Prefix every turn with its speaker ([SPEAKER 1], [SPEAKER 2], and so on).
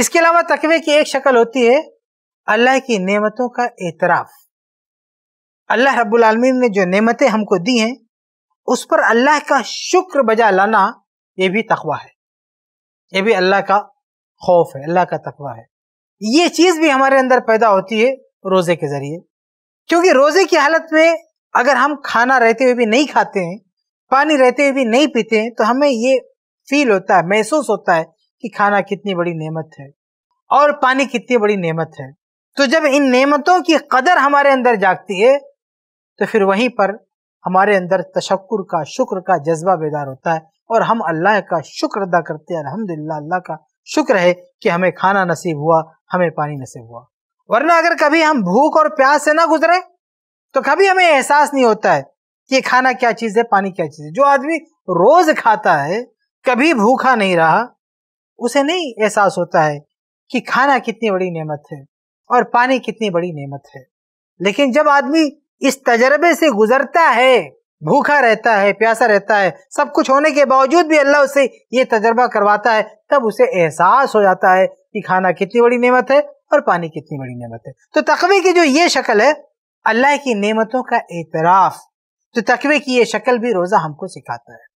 [SPEAKER 1] इसके अलावा तकवे की एक शक्ल होती है अल्लाह की नेमतों का एतराफ़ अल्लाह रब्बुल आलमीन ने जो नेमतें हमको दी हैं उस पर अल्लाह का शुक्र बजा लाना ये भी तकवा है
[SPEAKER 2] ये भी अल्लाह का खौफ है
[SPEAKER 1] अल्लाह का तकवा है ये चीज़ भी हमारे अंदर पैदा होती है रोज़े के ज़रिए क्योंकि रोज़े की हालत में अगर हम खाना रहते हुए भी नहीं खाते हैं पानी रहते हुए भी नहीं पीते हैं तो हमें ये फील होता है महसूस होता है कि खाना कितनी बड़ी नेमत है और पानी कितनी बड़ी नेमत है तो जब इन नेमतों की कदर हमारे अंदर जागती है तो फिर वहीं पर हमारे अंदर तशक्र का शुक्र का जज्बा बेदार होता है और हम अल्लाह का शुक्र अदा करते हैं अलहमदिल्ला अल्लाह का शुक्र है कि हमें खाना नसीब हुआ हमें पानी नसीब हुआ वरना अगर कभी हम भूख और प्यास से ना गुजरे तो कभी हमें एहसास नहीं होता है कि खाना क्या चीज़ है पानी क्या चीज़ है जो आदमी रोज खाता है कभी भूखा नहीं रहा उसे नहीं एहसास होता है कि खाना कितनी बड़ी नेमत है और पानी कितनी बड़ी नेमत है लेकिन जब आदमी इस तजर्बे से गुजरता है भूखा रहता है प्यासा रहता है सब कुछ होने के बावजूद भी अल्लाह उसे ये तजर्बा करवाता है तब उसे एहसास हो जाता है कि खाना कितनी बड़ी नेमत है और पानी कितनी बड़ी नेमत है तो तकवे की जो ये शक्ल है अल्लाह की नेमतों का एतराफ़ तो तकवे की ये शक्ल भी रोज़ा हमको सिखाता है